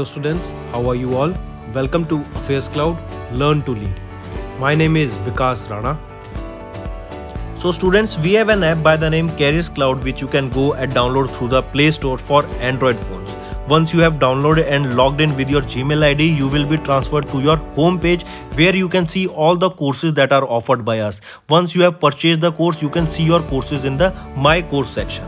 Hello students, how are you all? Welcome to Affairs Cloud Learn to Lead. My name is Vikas Rana. So students, we have an app by the name Careers Cloud which you can go and download through the Play Store for Android phones. Once you have downloaded and logged in with your Gmail ID, you will be transferred to your home page where you can see all the courses that are offered by us. Once you have purchased the course, you can see your courses in the My Course section.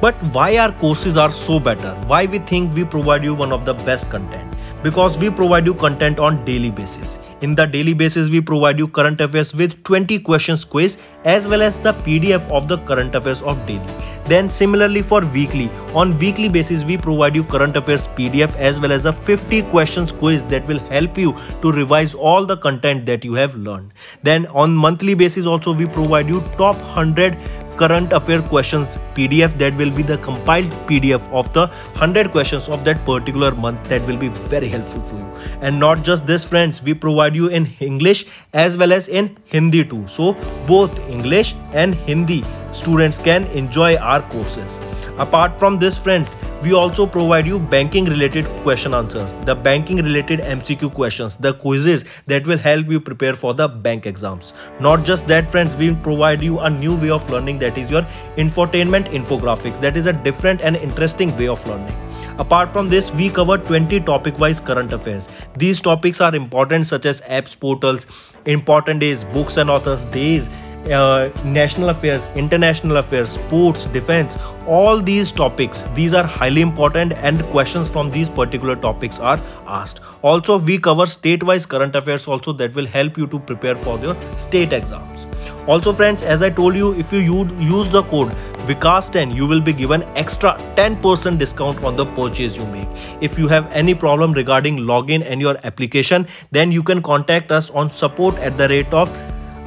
But why our courses are so better? Why we think we provide you one of the best content? Because we provide you content on daily basis. In the daily basis, we provide you current affairs with 20 questions quiz as well as the PDF of the current affairs of daily. Then similarly for weekly, on weekly basis we provide you current affairs PDF as well as a 50 questions quiz that will help you to revise all the content that you have learned. Then on monthly basis also we provide you top 100 current affair questions pdf that will be the compiled pdf of the 100 questions of that particular month that will be very helpful for you and not just this friends we provide you in english as well as in hindi too so both english and hindi students can enjoy our courses Apart from this friends, we also provide you banking related question answers, the banking related MCQ questions, the quizzes that will help you prepare for the bank exams. Not just that friends, we provide you a new way of learning that is your infotainment infographics. That is a different and interesting way of learning. Apart from this, we cover 20 topic wise current affairs. These topics are important such as apps, portals, important days, books and authors, days, uh, national affairs, international affairs, sports, defense, all these topics, these are highly important and questions from these particular topics are asked. Also, we cover state-wise current affairs also that will help you to prepare for your state exams. Also friends, as I told you, if you use the code Vikas10, you will be given extra 10% discount on the purchase you make. If you have any problem regarding login and your application, then you can contact us on support at the rate of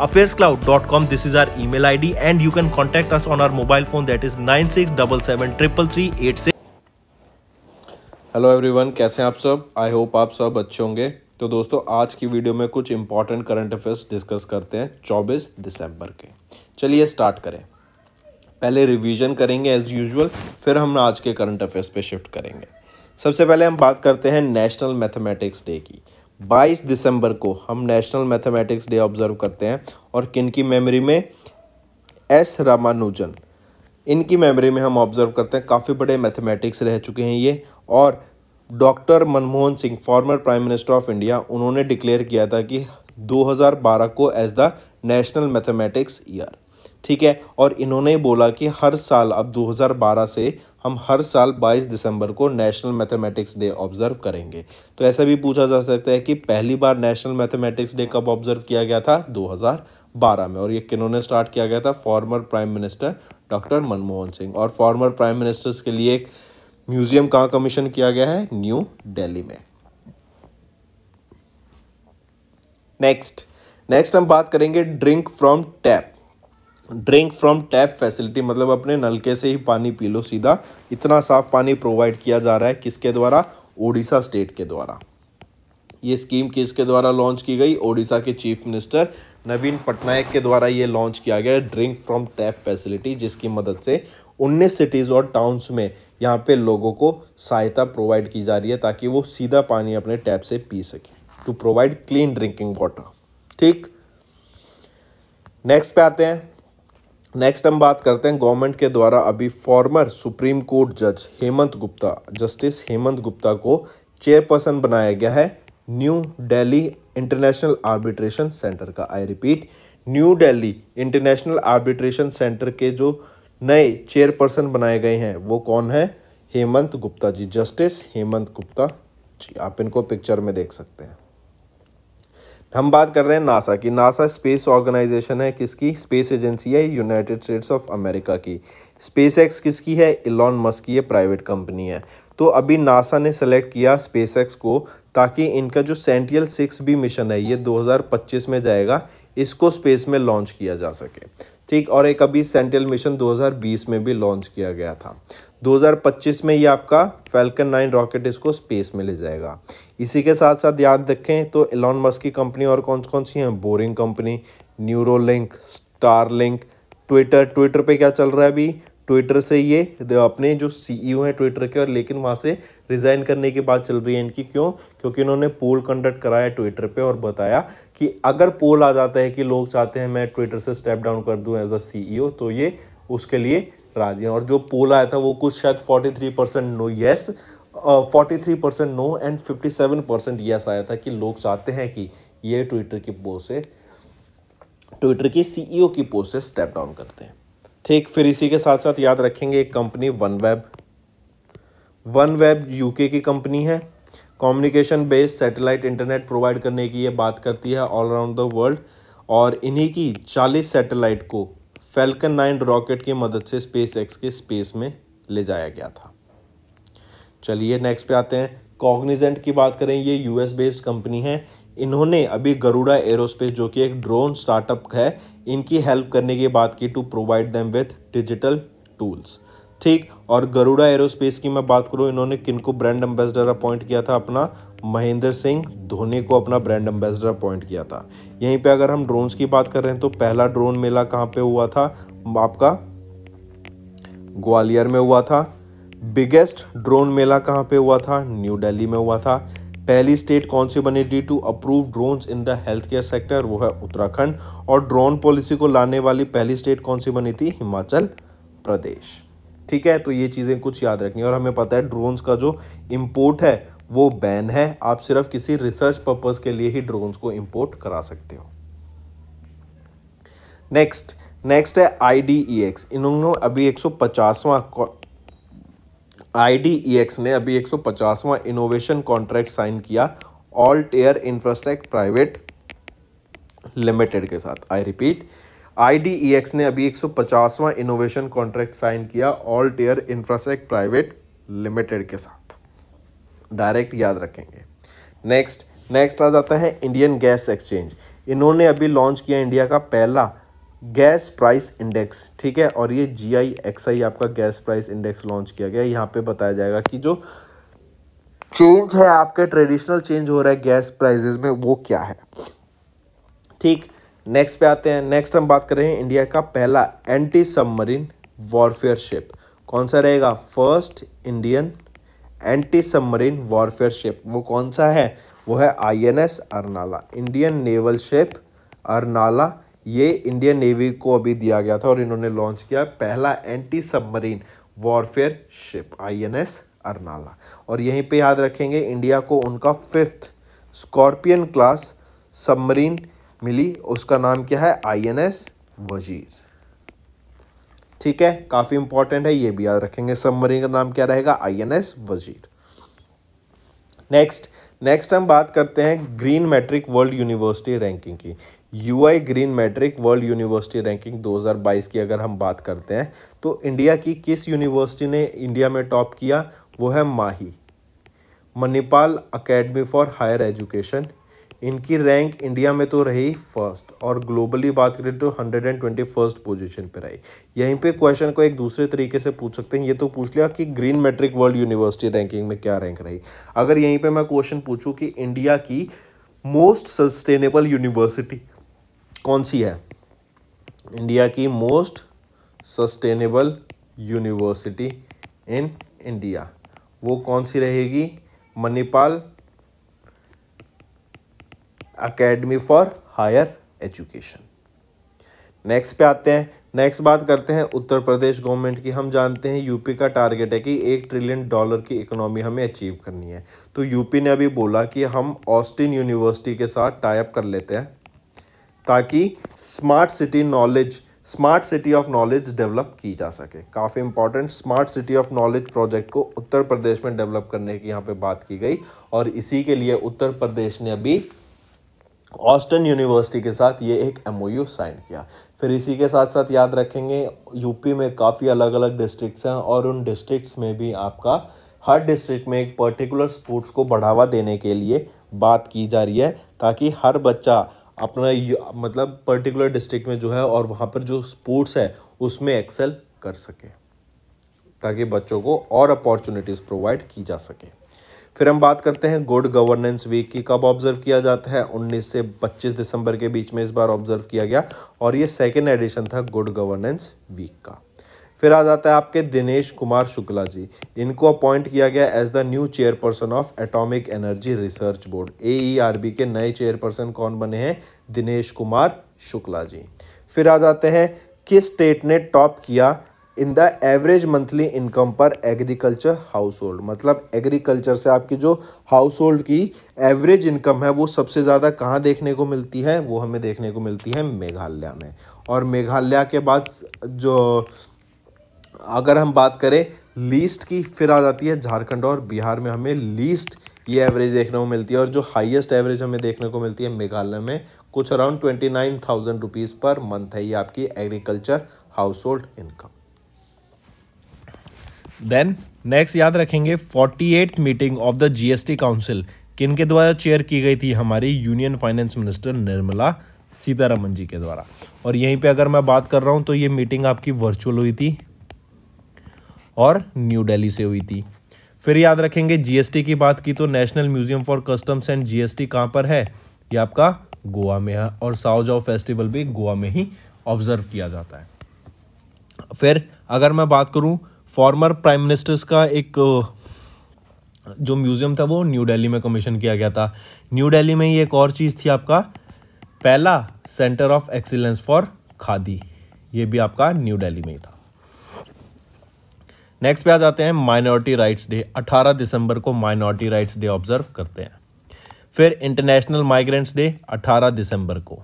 affairscloud.com. This is our email ID, and you can contact us on our mobile phone that is 9677338 hello everyone kaise hain aap sab i hope aap sab acche honge to dosto aaj ki video mein kuch important current affairs discuss karte hain 24 december ke chaliye start kare पहले revision करेंगे as usual फिर हम आज के current affairs पे shift करेंगे सबसे पहले हम बात करते हैं नेशनल मैथमेटिक्स डे की बाईस दिसंबर को हम नेशनल मैथमेटिक्स डे ऑब्ज़र्व करते हैं और किन की मेमोरी में एस रामानुजन इनकी मेमोरी में हम ऑब्ज़र्व करते हैं काफ़ी बड़े मैथमेटिक्स रह चुके हैं ये और doctor Manmohan Singh former prime minister of India उन्होंने डिक्लेयर किया था कि 2012 को as the national mathematics year ठीक है और इन्होंने बोला कि हर साल अब 2012 से हम हर साल 22 दिसंबर को नेशनल मैथमेटिक्स डे ऑब्जर्व करेंगे तो ऐसा भी पूछा जा सकता है कि पहली बार नेशनल मैथमेटिक्स डे कब ऑब्जर्व किया गया था 2012 में और ये किन्होंने स्टार्ट किया गया था former prime minister doctor Manmohan Singh और फॉर्मर प्राइम मिनिस्टर्स के लिए एक म्यूजियम कहाँ कमीशन किया गया है न्यू डेली में नेक्स्ट नेक्स्ट हम बात करेंगे drink from tap drink from tap facility मतलब अपने नलके से ही पानी पी लो सीधा इतना साफ़ पानी प्रोवाइड किया जा रहा है किसके द्वारा ओडिशा स्टेट के द्वारा ये स्कीम किसके द्वारा लॉन्च की गई ओडिशा के चीफ मिनिस्टर नवीन पटनायक के द्वारा ये लॉन्च किया गया ड्रिंक फ्रॉम टैप फैसिलिटी जिसकी मदद से 19 सिटीज़ और टाउन्स में यहाँ पे लोगों को सहायता प्रोवाइड की जा रही है ताकि वो सीधा पानी अपने टैप से पी सके to provide clean drinking water ठीक नेक्स्ट पे आते हैं नेक्स्ट हम बात करते हैं गवर्नमेंट के द्वारा अभी फॉर्मर सुप्रीम कोर्ट जज हेमंत गुप्ता जस्टिस हेमंत गुप्ता को चेयरपर्सन बनाया गया है New Delhi international arbitration centre का I repeat New Delhi international arbitration centre के जो नए चेयरपर्सन बनाए गए हैं वो कौन है हेमंत गुप्ता जी जस्टिस हेमंत गुप्ता जी आप इनको पिक्चर में देख सकते हैं हम बात कर रहे हैं नासा की नासा स्पेस ऑर्गेनाइजेशन है किसकी स्पेस एजेंसी है यूनाइटेड स्टेट्स ऑफ अमेरिका की स्पेस एक्स किसकी है इलॉन मस्क की ये प्राइवेट कंपनी है तो अभी नासा ने सेलेक्ट किया स्पेस एक्स को ताकि इनका जो सेंटियल सिक्स भी मिशन है ये 2025 में जाएगा इसको स्पेस में लॉन्च किया जा सके ठीक और एक अभी सेंटियल मिशन 2020 में भी लॉन्च किया गया था 2025 में ये आपका फैल्कन 9 रॉकेट इसको स्पेस में ले जाएगा इसी के साथ साथ याद रखें तो एलॉन मस्क की कंपनी और कौन कौन सी हैं Boring company Neuralink Starlink Twitter Twitter पे क्या चल रहा है अभी ट्विटर से ये अपने जो सीईओ e हैं ट्विटर के और लेकिन वहाँ से रिज़ाइन करने की बात चल रही है इनकी क्यों क्योंकि इन्होंने पोल कंडक्ट कराया ट्विटर पे और बताया कि अगर पोल आ जाता है कि लोग चाहते हैं मैं ट्विटर से स्टेप डाउन कर दूं एज अ सीईओ तो ये उसके लिए राजी हैं और जो पोल आया था वो कुछ शायद forty three percent no yes forty three percent no and fifty seven percent yes आया था कि लोग चाहते हैं कि ये ट्विटर की पोस्ट से ट्विटर की सीईओ e की पोस्ट से स्टेप डाउन करते हैं ठीक फिर इसी के साथ साथ याद रखेंगे एक company OneWeb OneWeb UK की कंपनी है communication based satellite internet provide करने की ये बात करती है ऑल अराउंड द वर्ल्ड और इन्हीं की 40 सैटेलाइट को फैल्कन नाइन रॉकेट की मदद से स्पेस एक्स के स्पेस में ले जाया गया था चलिए नेक्स्ट पे आते हैं कॉग्निजेंट की बात करें ये यूएस बेस्ड कंपनी है इन्होंने अभी गरुड़ा एरोस्पेस जो कि एक ड्रोन स्टार्टअप है इनकी हेल्प करने की बात की to provide them with digital tools ठीक और गरुड़ा एरोस्पेस की मैं बात करूँ इन्होंने किनको ब्रांड एम्बेसडर अपॉइंट किया था अपना महेंद्र सिंह धोनी को अपना ब्रांड एम्बेसडर अपॉइंट किया था यहीं पे अगर हम ड्रोन्स की बात कर रहे हैं तो पहला ड्रोन मेला कहाँ पे हुआ था आपका ग्वालियर में हुआ था बिगेस्ट ड्रोन मेला कहाँ पे हुआ था न्यू दिल्ली में हुआ था पहली स्टेट कौन सी बनी डी to approve drones in the health care sector वो है उत्तराखंड और ड्रोन पॉलिसी को लाने वाली पहली स्टेट कौन सी बनी थी हिमाचल प्रदेश ठीक है तो ये चीज़ें कुछ याद रखनी है और हमें पता है ड्रोन्स का जो इम्पोर्ट है वो बैन है आप सिर्फ किसी रिसर्च पर्पज़ के लिए ही ड्रोन्स को इम्पोर्ट करा सकते हो नेक्स्ट नेक्स्ट है आई डी ई एक्स इन्होंने अभी एक सौ पचासवा I D E X e ने अभी एक सौ पचासवा इनोवेशन कॉन्ट्रैक्ट साइन किया all tier infrastructure private limited के साथ I repeat I D E X ने अभी एक सौ पचासवा इनोवेशन कॉन्ट्रैक्ट साइन किया all tier infrastructure private limited के साथ डायरेक्ट याद रखेंगे नेक्स्ट नेक्स्ट आ जाता है इंडियन गैस एक्सचेंज इन्होंने अभी लॉन्च किया इंडिया का पहला गैस प्राइस इंडेक्स ठीक है और ये जी आई एक्स आई आपका गैस प्राइस इंडेक्स लॉन्च किया गया यहाँ पे बताया जाएगा कि जो चेंज है आपके ट्रेडिशनल चेंज हो रहा है गैस प्राइजेज में वो क्या है ठीक नेक्स्ट पे आते हैं नेक्स्ट हम बात कर रहे हैं इंडिया का पहला एंटी सबमरीन वॉरफेयर शिप कौन सा रहेगा first Indian anti submarine warfare ship वो कौन सा है वो है INS Arnala Indian naval ship Arnala ये इंडियन नेवी को अभी दिया गया था और इन्होंने लॉन्च किया पहला anti submarine warfare ship INS Arnala और यहीं पे याद रखेंगे इंडिया को उनका फिफ्थ स्कॉर्पियन क्लास सबमरीन मिली उसका नाम क्या है एस वजीर ठीक है काफ़ी इंपॉर्टेंट है ये भी याद रखेंगे सबमरीन का नाम क्या रहेगा आईएनएस वजीर नेक्स्ट नेक्स्ट हम बात करते हैं GreenMetric world university ranking की UI GreenMetric world university ranking 2022 की अगर हम बात करते हैं तो इंडिया की किस यूनिवर्सिटी ने इंडिया में टॉप किया वो है MAHE Manipal academy for higher education इनकी रैंक इंडिया में तो रही फर्स्ट और ग्लोबली बात करें तो hundred and twenty first position पर रही यहीं पे क्वेश्चन को एक दूसरे तरीके से पूछ सकते हैं ये तो पूछ लिया कि GreenMetric world university ranking में क्या रैंक रही अगर यहीं पे मैं क्वेश्चन पूछूँ कि इंडिया की मोस्ट सस्टेनेबल यूनिवर्सिटी कौन सी है इंडिया की most sustainable university in India वो कौन सी रहेगी Manipal academy for higher education next पे आते हैं नेक्स्ट बात करते हैं उत्तर प्रदेश गवर्नमेंट की हम जानते हैं यूपी का टारगेट है कि एक ट्रिलियन डॉलर की इकोनॉमी हमें अचीव करनी है तो यूपी ने अभी बोला कि हम ऑस्टिन यूनिवर्सिटी के साथ टाइप कर लेते हैं ताकि smart city knowledge smart city of knowledge develop की जा सके काफ़ी important smart city of knowledge project को उत्तर प्रदेश में डेवलप करने की यहाँ पे बात की गई और इसी के लिए उत्तर प्रदेश ने अभी ऑस्टन यूनिवर्सिटी के साथ ये एक एम साइन किया फिर इसी के साथ साथ याद रखेंगे यूपी में काफ़ी अलग अलग डिस्ट्रिक्ट्स हैं और उन डिस्ट्रिक्ट्स में भी आपका हर डिस्ट्रिक्ट में एक पर्टिकुलर स्पोर्ट्स को बढ़ावा देने के लिए बात की जा रही है ताकि हर बच्चा अपना मतलब पर्टिकुलर डिस्ट्रिक्ट में जो है और वहाँ पर जो स्पोर्ट्स है उसमें एक्सेल कर सके ताकि बच्चों को और अपॉर्चुनिटीज़ प्रोवाइड की जा सके फिर हम बात करते हैं गुड गवर्नेंस वीक की कब ऑब्जर्व किया जाता है 19 से 25 दिसंबर के बीच में इस बार ऑब्जर्व किया गया और ये सेकेंड एडिशन था गुड गवर्नेंस वीक का फिर आ जाता है आपके दिनेश कुमार शुक्ला जी इनको अपॉइंट किया गया as the new chairperson of atomic energy research board ए के नए चेयरपर्सन कौन बने हैं दिनेश कुमार शुक्ला जी फिर आ जाते हैं किस स्टेट ने टॉप किया in the average monthly income पर एग्रीकल्चर हाउस होल्ड मतलब एग्रीकल्चर से आपकी जो हाउस होल्ड की एवरेज इनकम है वो सबसे ज़्यादा कहाँ देखने को मिलती है वो हमें देखने को मिलती है मेघालय में और मेघालय के बाद जो अगर हम बात करें लीस्ट की फिर आ जाती है झारखंड और बिहार में हमें लीस्ट ये एवरेज देखने को मिलती है और जो हाइएस्ट एवरेज हमें देखने को मिलती है मेघालय में कुछ around twenty nine thousand rupees per month है ये आपकी agriculture household income then next याद रखेंगे forty eight meeting of the GST council किन के द्वारा चेयर की गई थी हमारी union finance minister Nirmala Sitharaman ji के द्वारा और यहीं पे अगर मैं बात कर रहा हूँ तो ये मीटिंग आपकी वर्चुअल हुई थी और न्यू दिल्ली से हुई थी फिर याद रखेंगे जीएसटी की बात की तो national museum for customs and GST कहाँ पर है ये आपका गोवा में है और साउजाओ फेस्टिवल भी गोवा में ही ऑब्जर्व किया जाता है फिर अगर मैं बात करूँ फॉर्मर प्राइम मिनिस्टर्स का एक जो म्यूज़ियम था वो न्यू दिल्ली में कमीशन किया गया था न्यू दिल्ली में ही एक और चीज़ थी आपका पहला centre of excellence for Khadi ये भी आपका न्यू दिल्ली में ही था नेक्स्ट पे आ जाते हैं माइनॉरिटी राइट्स डे 18 दिसंबर को माइनॉरिटी राइट्स डे ऑब्जर्व करते हैं फिर इंटरनेशनल माइग्रेंट्स डे 18 दिसंबर को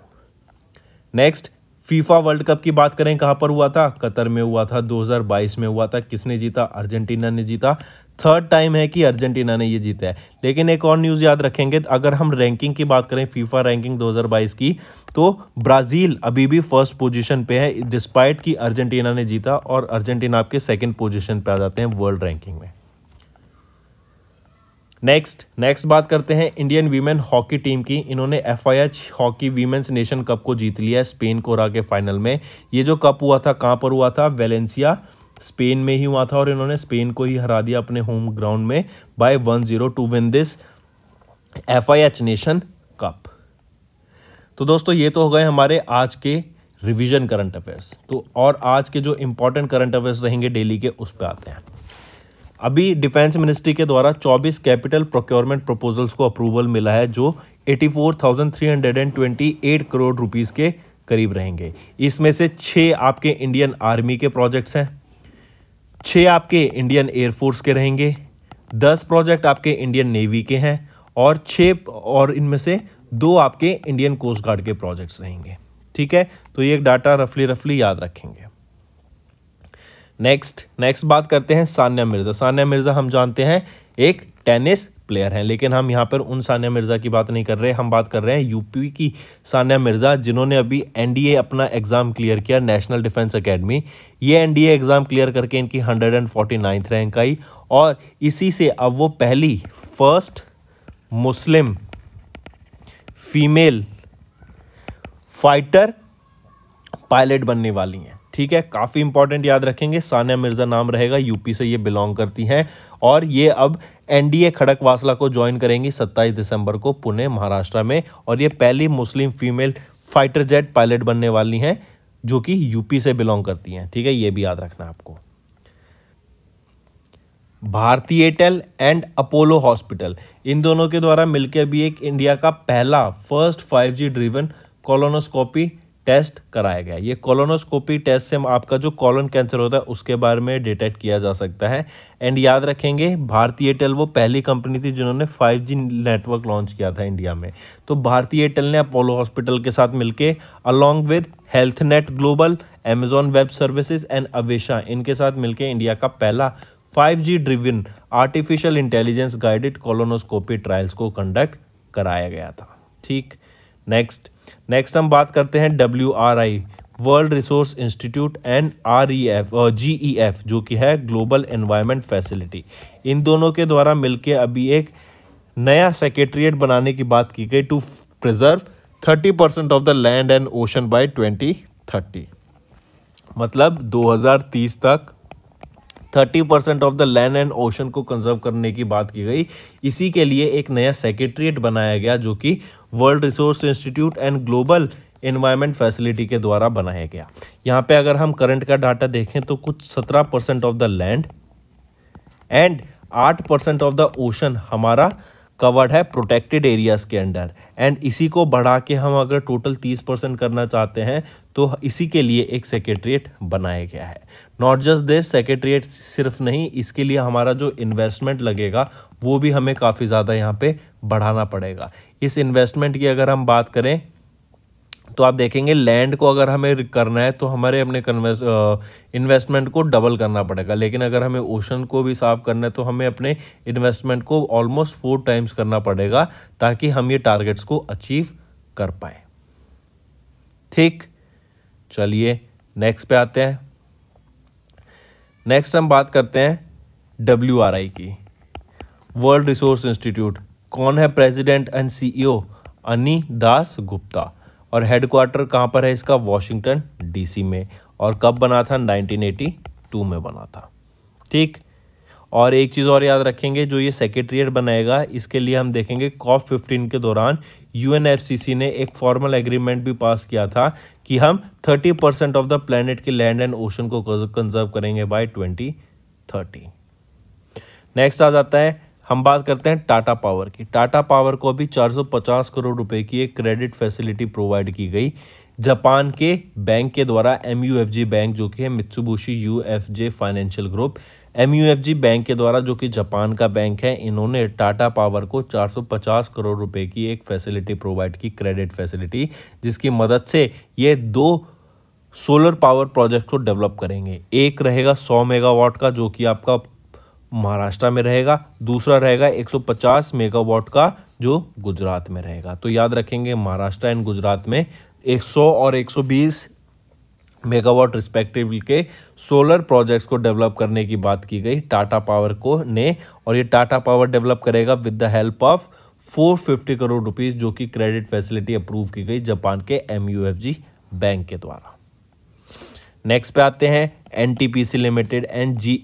नेक्स्ट फीफा वर्ल्ड कप की बात करें कहाँ पर हुआ था कतर में हुआ था 2022 में हुआ था किसने जीता अर्जेंटीना ने जीता थर्ड टाइम है कि अर्जेंटीना ने ये जीता है लेकिन एक और न्यूज़ याद रखेंगे अगर हम रैंकिंग की बात करें फीफा रैंकिंग 2022 की तो ब्राज़ील अभी भी फर्स्ट पोजीशन पे है डिस्पाइट कि अर्जेंटीना ने जीता और अर्जेंटीना आपके सेकंड पोजीशन पे आ जाते हैं वर्ल्ड रैंकिंग में नेक्स्ट नेक्स्ट बात करते हैं इंडियन वीमेन हॉकी टीम की इन्होंने F hockey women's nation cup को जीत लिया स्पेन को हरा के फाइनल में ये जो कप हुआ था कहाँ पर हुआ था वेलेंसिया स्पेन में ही हुआ था और इन्होंने स्पेन को ही हरा दिया अपने होम ग्राउंड में by one zero to win this F nation cup तो दोस्तों ये तो हो गए हमारे आज के रिविजन करंट अफेयर्स तो और आज के जो इम्पोर्टेंट करंट अफेयर्स रहेंगे डेली के उस पर आते हैं अभी डिफेंस मिनिस्ट्री के द्वारा 24 कैपिटल प्रोक्योरमेंट प्रपोजल्स को अप्रूवल मिला है जो 84,328 करोड़ रुपीस के करीब रहेंगे इसमें से छः आपके इंडियन आर्मी के प्रोजेक्ट्स हैं छः आपके इंडियन एयरफोर्स के रहेंगे दस प्रोजेक्ट आपके इंडियन नेवी के हैं और छः और इनमें से दो आपके इंडियन कोस्ट गार्ड के प्रोजेक्ट्स रहेंगे ठीक है तो ये डाटा रफली रफली याद रखेंगे नेक्स्ट नेक्स्ट बात करते हैं सान्या मिर्ज़ा सान्या मिर्ज़ा हम जानते हैं एक टेनिस प्लेयर हैं लेकिन हम यहाँ पर उन सानिया मिर्ज़ा की बात नहीं कर रहे हम बात कर रहे हैं यूपी की सानिया मिर्ज़ा जिन्होंने अभी एनडीए अपना एग्ज़ाम क्लियर किया नेशनल डिफेंस एकेडमी ये एनडीए एग्ज़ाम क्लियर करके इनकी hundred and forty ninth rank आई और इसी से अब वो पहली first Muslim female fighter pilot बनने वाली हैं ठीक है काफ़ी इंपॉर्टेंट याद रखेंगे सानिया मिर्ज़ा नाम रहेगा यूपी से ये बिलोंग करती हैं और ये अब एनडीए खड़कवासला को ज्वाइन करेंगी 27 दिसंबर को पुणे महाराष्ट्र में और ये पहली Muslim female fighter jet pilot बनने वाली हैं जो कि यूपी से बिलोंग करती हैं ठीक है ये भी याद रखना आपको भारती एयरटेल एंड अपोलो हॉस्पिटल इन दोनों के द्वारा मिलकर भी एक इंडिया का पहला first 5G driven colonoscopy test कराया गया ये कॉलोनोस्कोपी टेस्ट से आपका जो कॉलन कैंसर होता है उसके बारे में डिटेक्ट किया जा सकता है एंड याद रखेंगे भारतीय एयरटेल वो पहली कंपनी थी जिन्होंने 5G नेटवर्क लॉन्च किया था इंडिया में तो भारतीय एयरटेल ने अपोलो हॉस्पिटल के साथ मिलके along with health net global Amazon web services and Avesha इनके साथ मिलकर इंडिया का पहला 5G driven artificial intelligence guided colonoscopy trials को कंडक्ट कराया गया था ठीक नेक्स्ट नेक्स्ट हम बात करते हैं W R I world resource institute and R E F G E F जो कि है ग्लोबल एनवायरमेंट फैसिलिटी इन दोनों के द्वारा मिलकर अभी एक नया सेक्रेटरीट बनाने की बात की गई to preserve thirty percent of the land and ocean by twenty thirty मतलब 2030 तक thirty percent of the land and ocean को कंजर्व करने की बात की गई इसी के लिए एक नया सेक्रेटरीट बनाया गया जो कि world resource institute and global environment facility के द्वारा बनाया गया यहाँ पे अगर हम करंट का डाटा देखें तो कुछ सत्रह percent of the land and आठ परसेंट ऑफ द ओशन हमारा कवर्ड है प्रोटेक्टेड एरियाज़ के अंडर एंड इसी को बढ़ा के हम अगर टोटल तीस परसेंट करना चाहते हैं तो इसी के लिए एक सेक्रेटरीट बनाया गया है नॉट जस्ट दिस सेक्रेटरीट सिर्फ नहीं इसके लिए हमारा जो इन्वेस्टमेंट लगेगा वो भी हमें काफ़ी ज़्यादा यहाँ पे बढ़ाना पड़ेगा इस इन्वेस्टमेंट की अगर हम बात करें तो आप देखेंगे लैंड को अगर हमें करना है तो हमारे अपने इन्वेस्टमेंट को डबल करना पड़ेगा लेकिन अगर हमें ओशन को भी साफ करना है तो हमें अपने इन्वेस्टमेंट को ऑलमोस्ट फोर टाइम्स करना पड़ेगा ताकि हम ये टारगेट्स को अचीव कर पाए ठीक चलिए नेक्स्ट पे आते हैं नेक्स्ट हम बात करते हैं डब्ल्यू आर आई की वर्ल्ड रिसोर्स इंस्टीट्यूट कौन है प्रेसिडेंट एंड सीईओ अनी दास गुप्ता और हेडक्वार्टर कहाँ पर है इसका वॉशिंगटन डीसी में और कब बना था 1982 में बना था ठीक और एक चीज़ और याद रखेंगे जो ये सेक्रेटरीट बनाएगा इसके लिए हम देखेंगे कॉफ फिफ्टीन के दौरान यूएनएफसीसी ने एक फॉर्मल एग्रीमेंट भी पास किया था कि हम thirty percent of the planet के लैंड एंड ओशन को कंजर्व करेंगे बाय ट्वेंटी थर्टी नेक्स्ट आ जाता है हम बात करते हैं टाटा पावर की टाटा पावर को अभी चार करोड़ रुपए की एक क्रेडिट फैसिलिटी प्रोवाइड की गई जापान के बैंक के द्वारा एम बैंक जो कि है Mitsubishi U financial group M bank के द्वारा जो कि जापान का बैंक है इन्होंने टाटा पावर को 450 करोड़ रुपए की एक फैसिलिटी प्रोवाइड की क्रेडिट फैसिलिटी जिसकी मदद से ये दो सोलर पावर प्रोजेक्ट को डेवलप करेंगे एक रहेगा 100 मेगावाट का जो कि आपका महाराष्ट्र में रहेगा दूसरा रहेगा 150 मेगावाट का जो गुजरात में रहेगा तो याद रखेंगे महाराष्ट्र एंड गुजरात में 100 और 120 मेगावाट रिस्पेक्टिव के सोलर प्रोजेक्ट्स को डेवलप करने की बात की गई टाटा पावर को ने और ये टाटा पावर डेवलप करेगा with the help of 450 crore rupees जो कि क्रेडिट फैसिलिटी अप्रूव की गई जापान के एम बैंक के द्वारा नेक्स्ट पे आते हैं N limited and G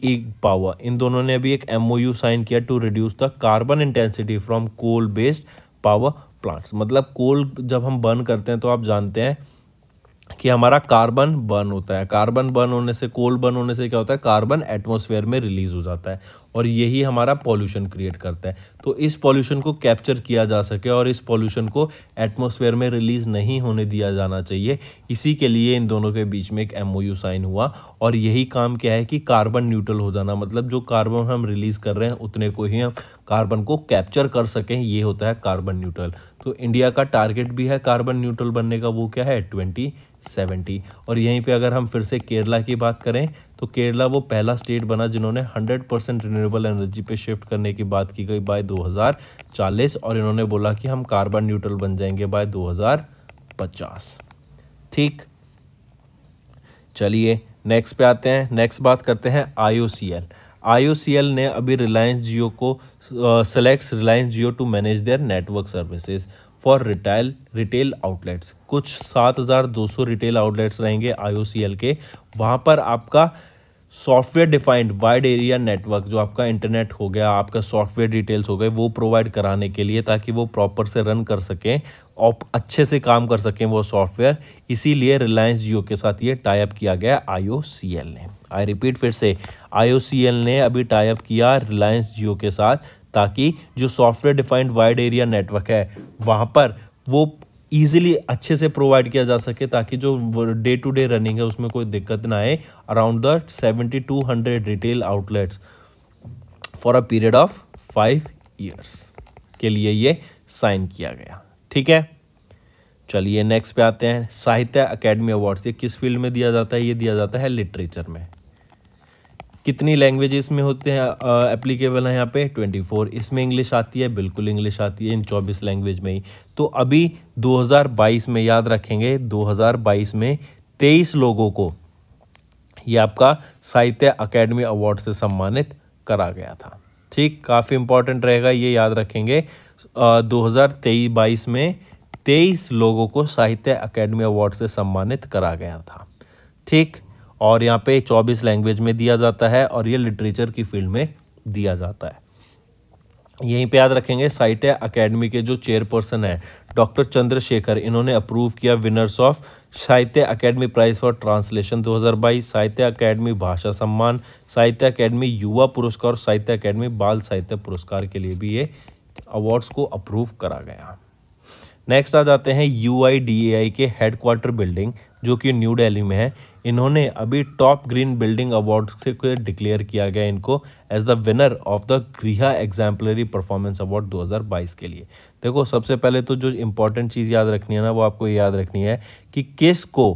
power इन दोनों ने अभी एक एम साइन किया to reduce the carbon intensity from coal based power plants मतलब कोल जब हम बर्न करते हैं तो आप जानते हैं कि हमारा कार्बन बर्न होता है कार्बन बर्न होने से कोल बर्न होने से क्या होता है कार्बन एटमॉस्फेयर में रिलीज हो जाता है और यही हमारा पॉल्यूशन क्रिएट करता है तो इस पॉल्यूशन को कैप्चर किया जा सके और इस पॉल्यूशन को एटमॉस्फेयर में रिलीज नहीं होने दिया जाना चाहिए इसी के लिए इन दोनों के बीच में एक एम साइन हुआ और यही काम क्या है कि कार्बन न्यूट्रल हो जाना मतलब जो कार्बन हम रिलीज कर रहे हैं उतने को ही हम कार्बन को कैप्चर कर सकें ये होता है कार्बन न्यूट्रल तो इंडिया का टारगेट भी है कार्बन न्यूट्रल बनने का वो क्या है ट्वेंटी सेवेंटी और यहीं पे अगर हम फिर से केरला की बात करें तो केरला वो पहला स्टेट बना जिन्होंने 100 परसेंट रिन्यूएबल एनर्जी पे शिफ्ट करने की बात की गई बाय 2040 और इन्होंने बोला कि हम कार्बन न्यूट्रल बन जाएंगे बाय 2050 ठीक चलिए नेक्स्ट पे आते हैं नेक्स्ट बात करते हैं आई आईओसीएल ने अभी रिलायंस जियो को select Reliance Jio to manage their network services for retail retail outlets कुछ सात हज़ार दो सौ रिटेल आउटलेट्स रहेंगे आई के वहाँ पर आपका software defined wide area network जो आपका इंटरनेट हो गया आपका सॉफ्टवेयर डिटेल्स हो गए वो प्रोवाइड कराने के लिए ताकि वो प्रॉपर से रन कर सकें और अच्छे से काम कर सकें वो सॉफ्टवेयर इसीलिए रिलायंस जियो के साथ ये टाइप किया गया आई ने आई रिपीट फिर से आई ने अभी टाइप किया रिलायंस जियो के साथ ताकि जो software defined wide area network है वहाँ पर वो ईजिली अच्छे से प्रोवाइड किया जा सके ताकि जो डे टू डे रनिंग है उसमें कोई दिक्कत ना आए around the seventy two hundred retail outlets for a period of five years के लिए ये साइन किया गया ठीक है चलिए नेक्स्ट पे आते हैं साहित्य अकेडमी अवार्ड्स ये किस फील्ड में दिया जाता है ये दिया जाता है लिटरेचर में कितनी लैंग्वेजेस में होते हैं एप्लीकेबल हैं यहाँ पे 24 इसमें इंग्लिश आती है बिल्कुल इंग्लिश आती है इन 24 लैंग्वेज में ही तो अभी 2022 में याद रखेंगे 2022 में 23 लोगों को ये आपका साहित्य अकेडमी अवार्ड से सम्मानित करा गया था ठीक काफ़ी इंपॉर्टेंट रहेगा ये याद रखेंगे दो हज़ार में तेईस लोगों को साहित्य अकेडमी अवार्ड से सम्मानित करा गया था ठीक और यहाँ पे 24 लैंग्वेज में दिया जाता है और ये लिटरेचर की फील्ड में दिया जाता है यहीं पे याद रखेंगे साहित्य अकेडमी के जो चेयरपर्सन है डॉक्टर चंद्रशेखर इन्होंने अप्रूव किया winners of Sahitya Akademi prize for translation 2022 Sahitya academy भाषा सम्मान साहित्य अकेडमी युवा पुरस्कार और साहित्य अकेडमी बाल साहित्य पुरस्कार के लिए भी ये अवार्ड्स को अप्रूव करा गया नेक्स्ट आ जाते हैं यू के हेडक्वार्टर बिल्डिंग जो कि न्यू दिल्ली में है इन्होंने अभी टॉप ग्रीन बिल्डिंग अवार्ड से डिक्लेयर किया गया इनको as the winner of the गृह एग्जाम्पलरी परफॉर्मेंस अवार्ड 2022 के लिए देखो सबसे पहले तो जो इंपॉर्टेंट चीज़ याद रखनी है ना वो आपको याद रखनी है कि किस को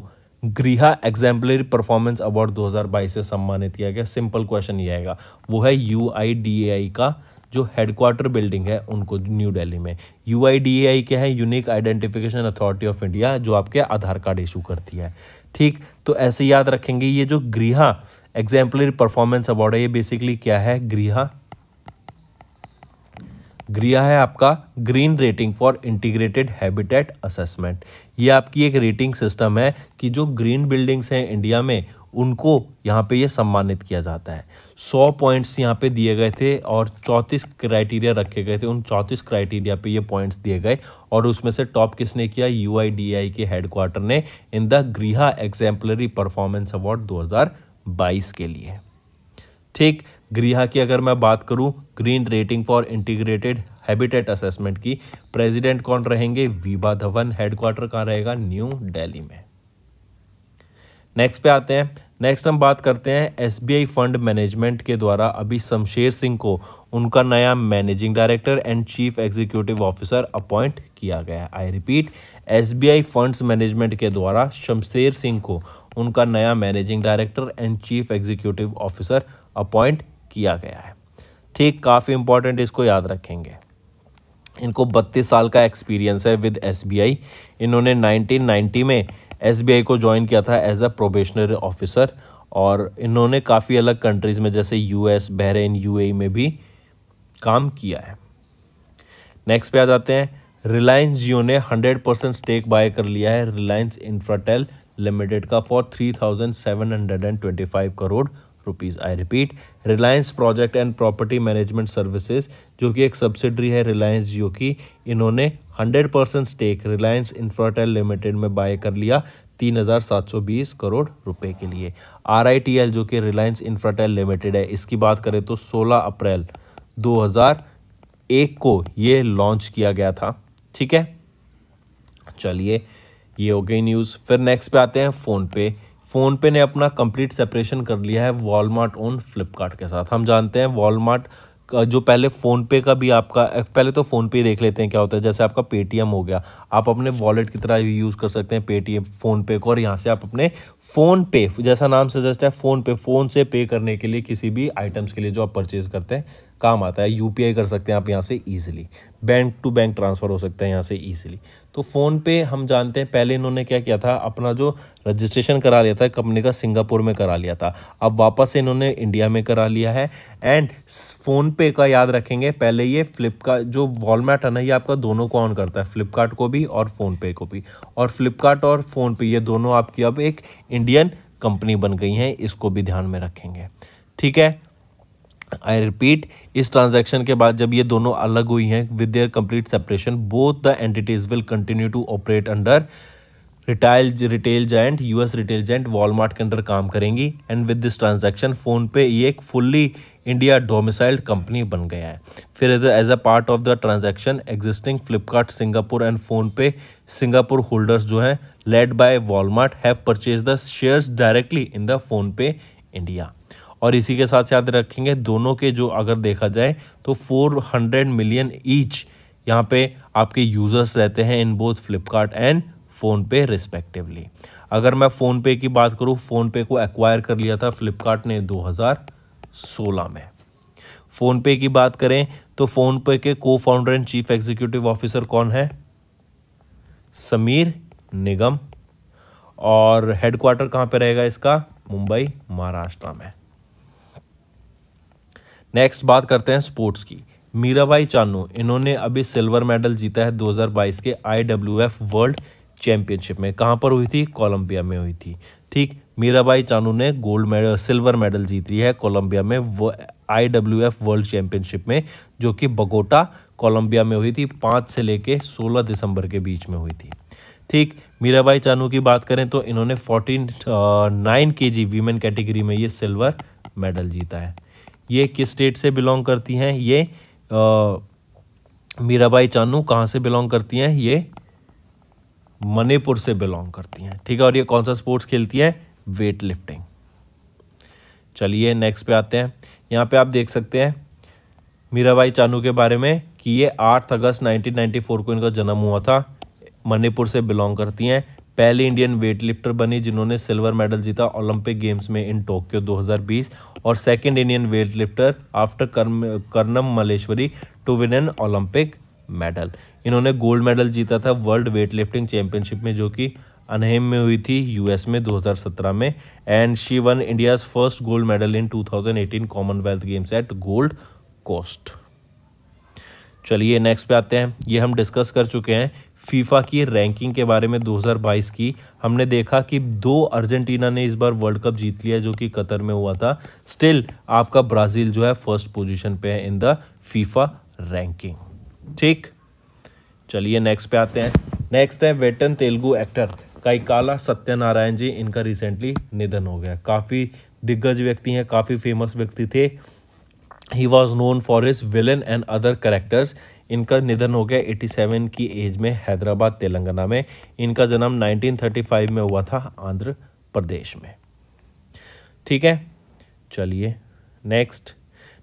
गृह एग्जाम्पलरी परफॉर्मेंस अवार्ड 2022 से सम्मानित किया गया सिंपल क्वेश्चन ये आएगा वो है यू का जो हेडक्वार्टर बिल्डिंग है उनको न्यू दिल्ली में यू क्या है unique identification authority of India जो आपके आधार कार्ड इशू करती है ठीक तो ऐसे याद रखेंगे ये जो गृह एग्जाम्पलरी परफॉर्मेंस अवार्ड है ये बेसिकली क्या है गृह ग्रिया है आपका green rating for integrated habitat assessment ये आपकी एक रेटिंग सिस्टम है कि जो ग्रीन बिल्डिंग्स हैं इंडिया में उनको यहाँ पे ये सम्मानित किया जाता है सौ पॉइंट्स यहाँ पे दिए गए थे और चौंतीस क्राइटेरिया रखे गए थे उन चौंतीस क्राइटेरिया पे ये पॉइंट्स दिए गए और उसमें से टॉप किसने किया यू के हेडक्वार्टर ने इन द गृहा एग्जाम्पलरी परफॉर्मेंस अवार्ड 2022 के लिए ठीक गृहा की अगर मैं बात करूँ green rating for integrated habitat assessment की प्रेसिडेंट कौन रहेंगे वीबा धवन हेडक्वार्टर कहाँ रहेगा न्यू दिल्ली में नेक्स्ट पे आते हैं नेक्स्ट हम बात करते हैं एसबीआई फंड मैनेजमेंट के द्वारा अभी शमशेर सिंह को उनका नया managing director and chief executive officer appoint किया गया I repeat SBI funds management के द्वारा शमशेर सिंह को उनका नया managing director and chief executive officer appoint किया गया है ठीक काफ़ी इंपॉर्टेंट इसको याद रखेंगे इनको बत्तीस साल का एक्सपीरियंस है विद एसबीआई इन्होंने 1990 में एसबीआई को ज्वाइन किया था एज अ प्रोबेशनरी ऑफिसर और इन्होंने काफ़ी अलग कंट्रीज़ में जैसे यूएस बहरेन यूएई में भी काम किया है नेक्स्ट पे आ जाते हैं रिलायंस जियो ने 100 परसेंट स्टेक बाय कर लिया है रिलायंस इंफ्राटेल लिमिटेड का for 3,725 crore rupees I repeat Reliance project and property management services जो कि एक सब्सिडरी है रिलायंस जियो की इन्होंने hundred percent stake Reliance Infratel limited में बाय कर लिया तीन हज़ार सात सौ बीस करोड़ रुपए के लिए आर जो कि रिलायंस इंफ्राटेल लिमिटेड है इसकी बात करें तो सोलह अप्रैल दो हज़ार एक को ये लॉन्च किया गया था ठीक है चलिए ये हो गई न्यूज़ फिर नेक्स्ट पे आते हैं फ़ोन पे फ़ोनपे ने अपना कंप्लीट सेपरेशन कर लिया है वॉलमार्ट ऑन फ्लिपकार्ट के साथ हम जानते हैं वॉलमार्ट जो पहले फ़ोनपे का भी आपका पहले तो फ़ोनपे देख लेते हैं क्या होता है जैसे आपका पेटीएम हो गया आप अपने वॉलेट की तरह यूज़ कर सकते हैं पेटीएम फ़ोनपे को और यहाँ से आप अपने फ़ोन पे जैसा नाम सजेस्ट है फ़ोन पे फ़ोन से पे करने के लिए किसी भी आइटम्स के लिए जो आप परचेज़ करते हैं काम आता है यूपीआई कर सकते हैं आप यहाँ से easily bank to bank transfer हो सकता है यहाँ से ईजिली तो फ़ोन पे हम जानते हैं पहले इन्होंने क्या किया था अपना जो रजिस्ट्रेशन करा लिया था कंपनी का सिंगापुर में करा लिया था अब वापस से इन्होंने इंडिया में करा लिया है एंड फ़ोन पे का याद रखेंगे पहले ये फ्लिपकार्ट जो वॉलमेट है ना ये आपका दोनों को ऑन करता है फ्लिपकार्ट को भी और फ़ोनपे को भी और फ्लिपकार्ट और फ़ोनपे ये दोनों आपकी अब एक इंडियन कंपनी बन गई हैं इसको भी ध्यान में रखेंगे ठीक है आई रिपीट इस ट्रांजैक्शन के बाद जब ये दोनों अलग हुई हैं with their complete separation both the entities will continue to operate under retail retail giant as retail giant Walmart के अंडर काम करेंगी and with this phone PhonePe ये एक फुल्ली इंडिया डोमिसाइल्ड कंपनी बन गया है फिर as a part of the transaction existing Flipkart Singapore and PhonePe Singapore holders जो हैं led by Walmart have purchase the shares directly in the PhonePe India और इसी के साथ याद रखेंगे दोनों के जो अगर देखा जाए तो 400 मिलियन ईच यहाँ पे आपके यूज़र्स रहते हैं in both Flipkart and PhonePe respectively अगर मैं फ़ोनपे की बात करूँ फ़ोनपे को एक्वायर कर लिया था फ्लिपकार्ट ने 2016 में फ़ोनपे की बात करें तो फ़ोनपे के को founder and chief executive officer कौन है समीर निगम और हेडक्वार्टर कहाँ पे रहेगा इसका मुंबई महाराष्ट्र में नेक्स्ट बात करते हैं स्पोर्ट्स की मीराबाई चानू इन्होंने अभी सिल्वर मेडल जीता है 2022 के आईडब्ल्यूएफ वर्ल्ड चैंपियनशिप में कहाँ पर हुई थी कोलंबिया में हुई थी ठीक मीराबाई चानू ने गोल्ड मेडल सिल्वर मेडल जीती है कोलंबिया में I W F world championship में जो कि बगोटा कोलंबिया में हुई थी पाँच से लेके सोलह दिसंबर के बीच में हुई थी ठीक मीराबाई चानू की बात करें तो इन्होंने फोर्टीन नाइन के जी वीमेन कैटेगरी में ये सिल्वर मेडल जीता है ये किस स्टेट से बिलोंग करती हैं ये मीराबाई चानू कहाँ से बिलोंग करती हैं ये मणिपुर से बिलोंग करती हैं ठीक है और ये कौन सा स्पोर्ट्स खेलती हैं वेट लिफ्टिंग चलिए नेक्स्ट पे आते हैं यहाँ पे आप देख सकते हैं मीराबाई चानू के बारे में कि ये 8 अगस्त 1994 को इनका जन्म हुआ था मणिपुर से बिलोंग करती हैं पहले इंडियन वेटलिफ्टर बने जिन्होंने सिल्वर मेडल जीता ओलंपिक गेम्स में इन टोक्यो 2020 और second Indian weightlifter after Karnam Malleswari to win an Olympic medal इन्होंने गोल्ड मेडल जीता था वर्ल्ड वेटलिफ्टिंग चैंपियनशिप में जो कि अनहेम में हुई थी यूएस में 2017 में and she won India's first gold medal in 2018 Commonwealth games at Gold Coast चलिए नेक्स्ट पे आते हैं ये हम डिस्कस कर चुके हैं फीफा की रैंकिंग के बारे में 2022 की हमने देखा कि दो अर्जेंटीना ने इस बार वर्ल्ड कप जीत लिया जो कि कतर में हुआ था स्टिल आपका ब्राज़ील जो है फर्स्ट पोजीशन पे है इन द फीफा रैंकिंग ठीक चलिए नेक्स्ट पे आते हैं नेक्स्ट है वेटन तेलुगु एक्टर काइकाला सत्यनारायण जी इनका रिसेंटली निधन हो गया काफ़ी दिग्गज व्यक्ति हैं काफ़ी फेमस व्यक्ति थे he was known for his villain and other characters इनका निधन हो गया 87 की एज में हैदराबाद तेलंगाना में इनका जन्म 1935 में हुआ था आंध्र प्रदेश में ठीक है चलिए नेक्स्ट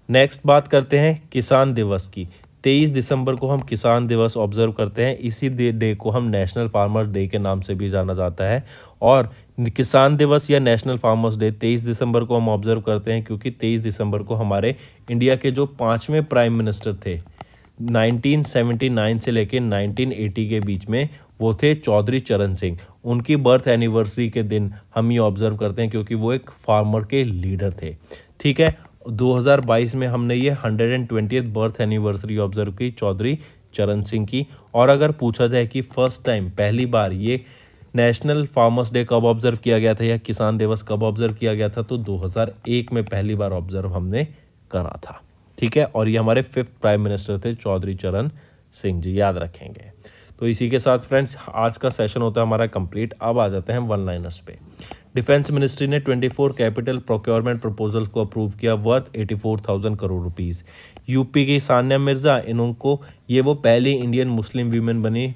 नेक्स्ट बात करते हैं किसान दिवस की तेईस दिसंबर को हम किसान दिवस ऑब्जर्व करते हैं इसी डे को हम नेशनल फार्मर्स डे के नाम से भी जाना जाता है और किसान दिवस या नेशनल फार्मर्स डे तेईस दिसंबर को हम ऑब्जर्व करते हैं क्योंकि तेईस दिसंबर को हमारे इंडिया के जो पांचवें प्राइम मिनिस्टर थे 1979 से लेकर 1980 के बीच में वो थे चौधरी चरण सिंह उनकी बर्थ एनिवर्सरी के दिन हम ये ऑब्जर्व करते हैं क्योंकि वो एक फार्मर के लीडर थे ठीक है 2022 में हमने ये hundred and twenty birth anniversary observe की चौधरी चरण सिंह की और अगर पूछा जाए कि फर्स्ट टाइम पहली बार ये नेशनल फार्मर्स डे कब ऑब्जर्व किया गया था या किसान दिवस कब ऑब्जर्व किया गया था तो 2001 में पहली बार ऑब्जर्व हमने करा था ठीक है और ये हमारे फिफ्थ प्राइम मिनिस्टर थे चौधरी चरण सिंह जी याद रखेंगे तो इसी के साथ फ्रेंड्स आज का सेशन होता है हमारा कंप्लीट अब आ जाते हैं वन लाइनर्स पे डिफेंस मिनिस्ट्री ने 24 कैपिटल प्रोक्योरमेंट प्रपोजल को अप्रूव किया वर्थ 84,000 करोड़ रुपीस यूपी की सान्या मिर्ज़ा इनको ये वो पहली इंडियन मुस्लिम वीमेन बनी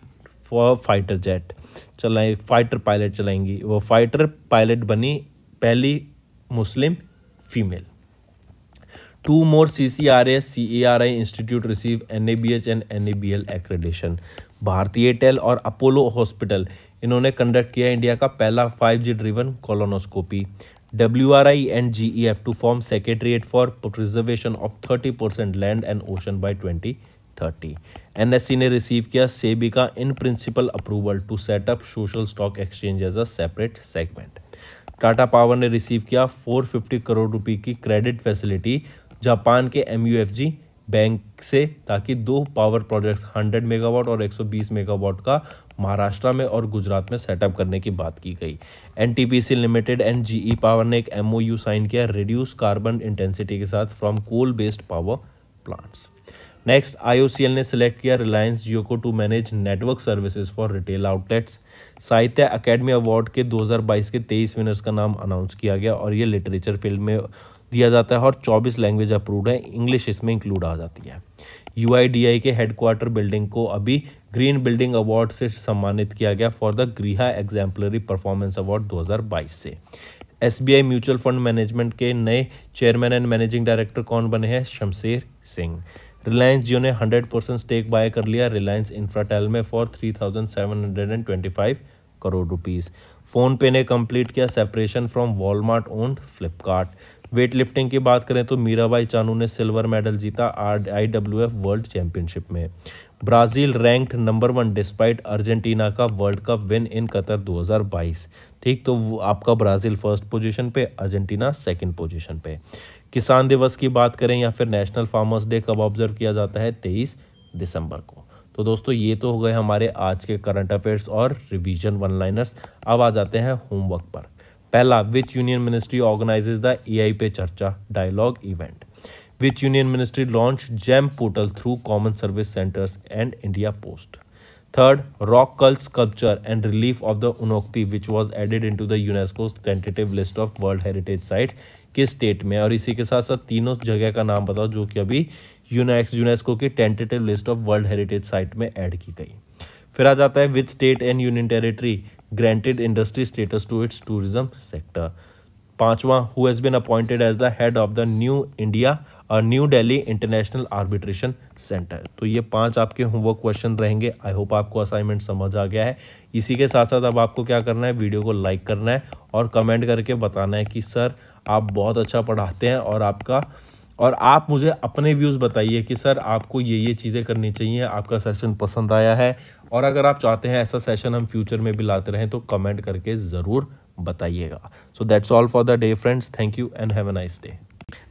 फॉर फाइटर जेट चलाए फाइटर पायलट चलाएंगी वो फाइटर पायलट बनी पहली Muslim female to more C C R S C A R I institute receive N A B H and N A B L accreditation भारतीय tell और Apollo hospital इन्होंने conduct किया India का पहला five G driven colonoscopy W R I and G E F to form secretariat for preservation of thirty percent land and ocean by twenty thirty N S C ने receive किया SEBI का in principal approval to setup social stock exchange as a separate segment Tata power ने receive किया 450 करोड़ रुपए की credit facility Japan के M bank से ताकि दो पावर प्रोजेक्ट्स 100 मेगावाट और 120 मेगावाट का महाराष्ट्र में और गुजरात में सेटअप करने की बात की गई N limited and GE power ने एक एम साइन किया रिड्यूस कार्बन इंटेंसिटी के साथ from coal based power plants next IOCL ने सिलेक्ट किया रिलायंस जियो को to manage network services for retail outlets Sahitya Akademi award के 2022 के 23 विनर्स का नाम अनाउंस किया गया और ये लिटरेचर फील्ड में दिया जाता है और 24 लैंग्वेज अप्रूव्ड है इंग्लिश इसमें इंक्लूड आ जाती है यू के हेडक्वार्टर बिल्डिंग को अभी ग्रीन बिल्डिंग अवार्ड से सम्मानित किया गया फॉर द गृहा एग्जाम्पलरी परफॉर्मेंस अवार्ड 2022 से एस म्यूचुअल फंड मैनेजमेंट के नए चेयरमैन एंड मैनेजिंग डायरेक्टर कौन बने हैं शमशेर सिंह रिलायंस जियो ने 100 परसेंट स्टेक बाय कर लिया रिलायंस इंफ्राटेल में फॉर 3,725 करोड़ रुपीस फोन पे ने कंप्लीट किया separation from Walmart owned Flipkart weightlifting की बात करें तो मीराबाई चानू ने सिल्वर मेडल जीता R I W F world championship में Brazil ranked number one despite Argentina का world cup win in Qatar 2022 ठीक तो आपका ब्राज़ील फर्स्ट पोजीशन पे अर्जेंटीना सेकंड पोजीशन पे किसान दिवस की बात करें या फिर नेशनल फार्मर्स डे कब ऑब्जर्व किया जाता है तेईस दिसंबर को तो दोस्तों ये तो हो गए हमारे आज के करंट अफेयर्स और रिविजन वन लाइनर्स अब आ जाते हैं होमवर्क पर पहला which union ministry organizes the AI पे चर्चा dialogue event which union ministry launch GeM portal through common service centers and India post third rock cuts sculpture and relief of the the which was added in to the UNESCO tentative list of world heritage site किस state में और इसी के साथ साथ तीनों जगह का नाम बताओ जो कि अभी यूनेस्को की tentative list of world heritage site में ऐड की गई फिर आ जाता है which state and union territory granted industry status to its tourism sector पांचवा who has been appointed as the head of the new India और new Delhi international arbitration centre तो ये पांच आपके होमवर्क क्वेश्चन रहेंगे आई होप आपको assignment समझ आ गया है इसी के साथ साथ अब आपको क्या करना है वीडियो को लाइक करना है और कमेंट करके बताना है कि सर आप बहुत अच्छा पढ़ाते हैं और आपका और आप मुझे अपने व्यूज़ बताइए कि सर आपको ये ये चीज़ें करनी चाहिए आपका सेशन पसंद आया है और अगर आप चाहते हैं ऐसा सेशन हम फ्यूचर में भी लाते रहें तो कमेंट करके ज़रूर बताइएगा so that's all for the day friends thank you and have a nice day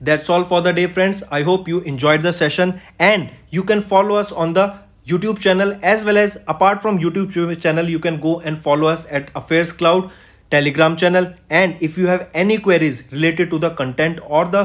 That's all for the day friends. I hope you enjoyed the session and you can follow us on the YouTube channel as well as apart from YouTube channel you can go and follow us at Affairs Cloud Telegram channel and if you have any queries related to the content or the